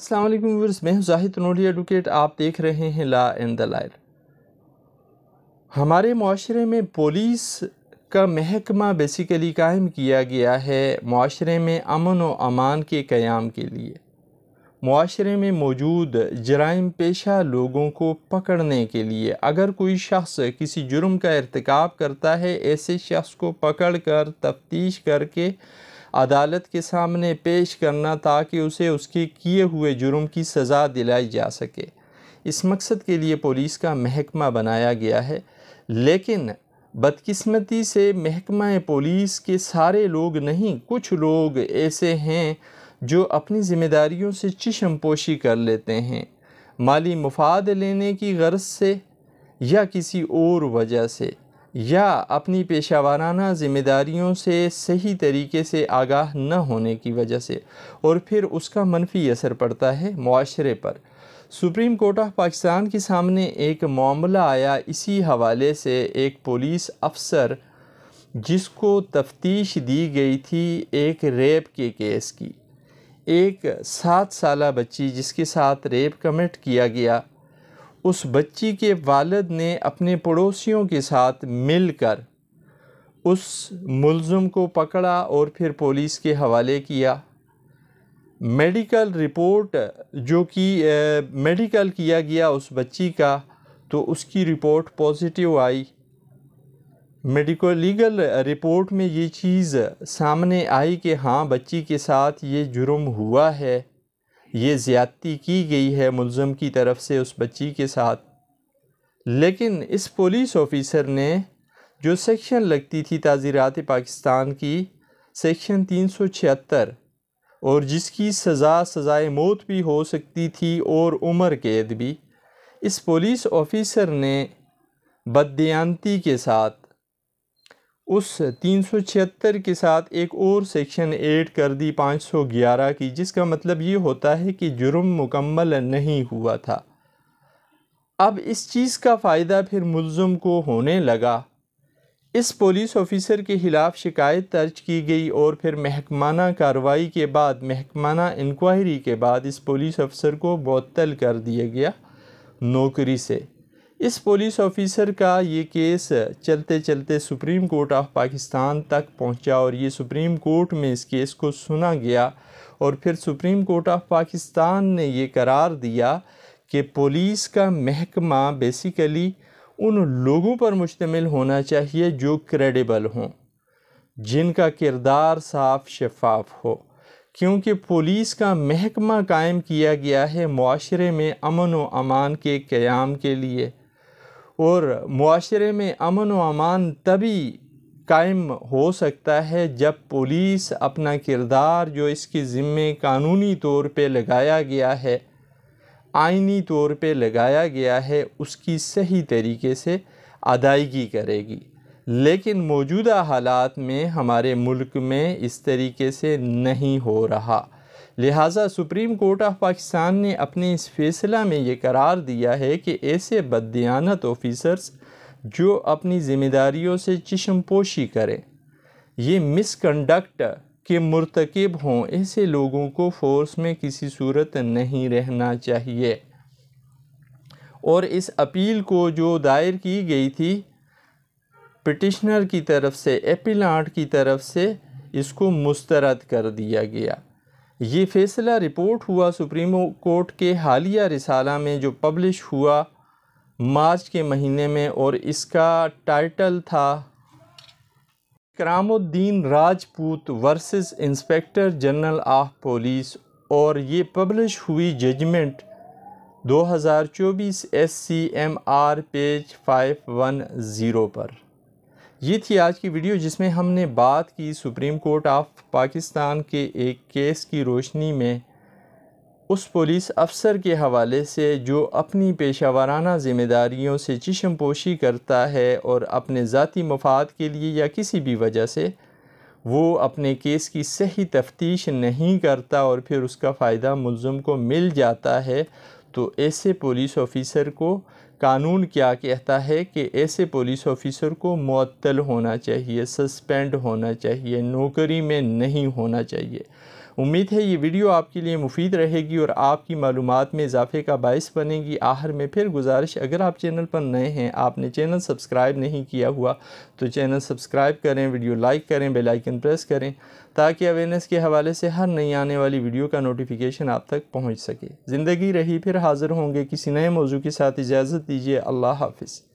السلام علیکم میں زاہد نوری ایڈوکیٹ آپ دیکھ رہے ہیں لا دا لائر ہمارے معاشرے میں پولیس کا محکمہ بیسیکلی قائم کیا گیا ہے معاشرے میں امن و امان کے قیام کے لیے معاشرے میں موجود جرائم پیشہ لوگوں کو پکڑنے کے لیے اگر کوئی شخص کسی جرم کا ارتکاب کرتا ہے ایسے شخص کو پکڑ کر تفتیش کر کے عدالت کے سامنے پیش کرنا تاکہ اسے اس کے کیے ہوئے جرم کی سزا دلائی جا سکے اس مقصد کے لیے پولیس کا محکمہ بنایا گیا ہے لیکن بدقسمتی سے محکمہ پولیس کے سارے لوگ نہیں کچھ لوگ ایسے ہیں جو اپنی ذمہ داریوں سے چشم پوشی کر لیتے ہیں مالی مفاد لینے کی غرض سے یا کسی اور وجہ سے یا اپنی پیشہ وارانہ ذمہ داریوں سے صحیح طریقے سے آگاہ نہ ہونے کی وجہ سے اور پھر اس کا منفی اثر پڑتا ہے معاشرے پر سپریم کورٹ آف پاکستان کے سامنے ایک معاملہ آیا اسی حوالے سے ایک پولیس افسر جس کو تفتیش دی گئی تھی ایک ریپ کے کیس کی ایک سات سالہ بچی جس کے ساتھ ریپ کمٹ کیا گیا اس بچی کے والد نے اپنے پڑوسیوں کے ساتھ مل کر اس ملزم کو پکڑا اور پھر پولیس کے حوالے کیا میڈیکل رپورٹ جو کہ میڈیکل کیا گیا اس بچی کا تو اس کی رپورٹ پوزیٹیو آئی میڈیکل لیگل رپورٹ میں یہ چیز سامنے آئی کہ ہاں بچی کے ساتھ یہ جرم ہوا ہے یہ زیادتی کی گئی ہے ملزم کی طرف سے اس بچی کے ساتھ لیکن اس پولیس آفیسر نے جو سیکشن لگتی تھی تعزیرات پاکستان کی سیکشن تین سو چھہتر اور جس کی سزا سزائے موت بھی ہو سکتی تھی اور عمر قید بھی اس پولیس آفیسر نے بددیانتی کے ساتھ اس تین سو چھہتر کے ساتھ ایک اور سیکشن ایٹ کر دی پانچ سو گیارہ کی جس کا مطلب یہ ہوتا ہے کہ جرم مکمل نہیں ہوا تھا اب اس چیز کا فائدہ پھر ملزم کو ہونے لگا اس پولیس آفیسر کے خلاف شکایت درج کی گئی اور پھر محکمانہ کارروائی کے بعد محکمانہ انکوائری کے بعد اس پولیس آفیسر کو معطل کر دیا گیا نوکری سے اس پولیس آفیسر کا یہ کیس چلتے چلتے سپریم کورٹ آف پاکستان تک پہنچا اور یہ سپریم کورٹ میں اس کیس کو سنا گیا اور پھر سپریم کورٹ آف پاکستان نے یہ قرار دیا کہ پولیس کا محکمہ بیسیکلی ان لوگوں پر مشتمل ہونا چاہیے جو کریڈیبل ہوں جن کا کردار صاف شفاف ہو کیونکہ پولیس کا محکمہ قائم کیا گیا ہے معاشرے میں امن و امان کے قیام کے لیے اور معاشرے میں امن و امان تبھی قائم ہو سکتا ہے جب پولیس اپنا کردار جو اس کی ذمے قانونی طور پہ لگایا گیا ہے آئینی طور پہ لگایا گیا ہے اس کی صحیح طریقے سے ادائیگی کرے گی لیکن موجودہ حالات میں ہمارے ملک میں اس طریقے سے نہیں ہو رہا لہٰذا سپریم کورٹ آف پاکستان نے اپنے اس فیصلہ میں یہ قرار دیا ہے کہ ایسے بددیانت آفیسرز جو اپنی ذمہ داریوں سے چشم پوشی کریں یہ مس کنڈکٹ کے مرتکب ہوں ایسے لوگوں کو فورس میں کسی صورت نہیں رہنا چاہیے اور اس اپیل کو جو دائر کی گئی تھی پٹیشنر کی طرف سے اپیل آنٹ کی طرف سے اس کو مسترد کر دیا گیا یہ فیصلہ رپورٹ ہوا سپریم کورٹ کے حالیہ رسالہ میں جو پبلش ہوا مارچ کے مہینے میں اور اس کا ٹائٹل تھا Karam Uddin Rajput versus inspector general of police اور یہ پبلش ہوئی ججمنٹ دو ہزار چوبیس S C M R page five one zero پر یہ تھی آج کی ویڈیو جس میں ہم نے بات کی سپریم کورٹ آف پاکستان کے ایک کیس کی روشنی میں اس پولیس افسر کے حوالے سے جو اپنی پیشہ ذمہ داریوں سے چشم پوشی کرتا ہے اور اپنے ذاتی مفاد کے لیے یا کسی بھی وجہ سے وہ اپنے کیس کی صحیح تفتیش نہیں کرتا اور پھر اس کا فائدہ ملزم کو مل جاتا ہے تو ایسے پولیس آفیسر کو قانون کیا کہتا ہے کہ ایسے پولیس آفیسر کو معطل ہونا چاہیے سسپینڈ ہونا چاہیے نوکری میں نہیں ہونا چاہیے امید ہے یہ ویڈیو آپ کے لیے مفید رہے گی اور آپ کی معلومات میں اضافے کا باعث بنے گی آہر میں پھر گزارش اگر آپ چینل پر نئے ہیں آپ نے چینل سبسکرائب نہیں کیا ہوا تو چینل سبسکرائب کریں ویڈیو لائک کریں بیل آئیکن پریس کریں تاکہ اویئرنیس کے حوالے سے ہر نئی آنے والی ویڈیو کا نوٹیفیکیشن آپ تک پہنچ سکے زندگی رہی پھر حاضر ہوں گے کسی نئے موضوع کے ساتھ اجازت دیجیے اللہ حافظ